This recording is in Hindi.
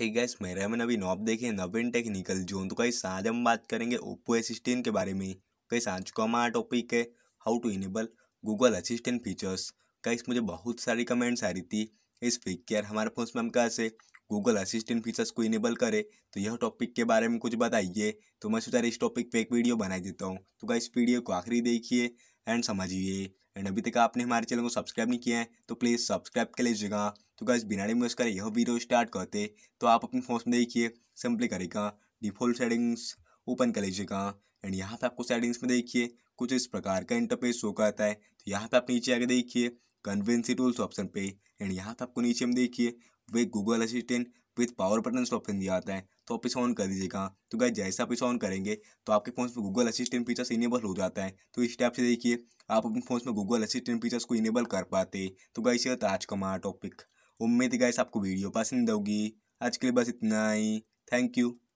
हे गैस मेरा में नवीन नॉब देखें नवीन टेक्निकल जोन तो कहीं आज हम बात करेंगे ओप्पो असिस्टेंट के बारे में कहीं आज को हमारा टॉपिक है how to enable Google assistant features कैसे मुझे बहुत सारी कमेंट्स आ रही थी इस वीक के यार हमारे फोन में हम कैसे गूगल असिस्टेंट फीचर्स को इनेबल करें तो यह टॉपिक के बारे में कुछ बताइए तो मैं सोचा इस टॉपिक पर एक वीडियो बना देता हूँ तो गाइस वीडियो को आखिरी देखिए एंड समझिए एंड अभी तक आपने हमारे चैनल को सब्सक्राइब नहीं किया है तो प्लीज़ सब्सक्राइब कर लीजिएगा तो गाइज बिना टाइम कर यह वीडियो स्टार्ट करते तो आप अपने फोन में देखिए सिंपली करेगा डिफॉल्ट सेटिंग्स ओपन कर लीजिएगा एंड यहाँ पे आपको सेटिंग्स में देखिए कुछ इस प्रकार का इंटरफेस शो करता है तो यहाँ पे आप नीचे आगे देखिए कन्वेंसी टूल्स ऑप्शन पे एंड यहाँ पे आपको नीचे में देखिए वे Google assistant with power button off दिया आता है तो आप इसे ऑन कर दीजिएगा तो गाइज जैसे आप इसे ऑन करेंगे तो आपके फोन में गूगल असिस्टेंट फीचर्स इनेबल हो जाता है तो इस टाइप से देखिए आप अपने फोन में गूगल असिस्टेंट फीचर्स को इनेबल कर पाते तो गाइस ये था आज का हमारा टॉपिक उम्मीद गाइस आपको वीडियो पसंद होगी आज के लिए बस इतना ही थैंक यू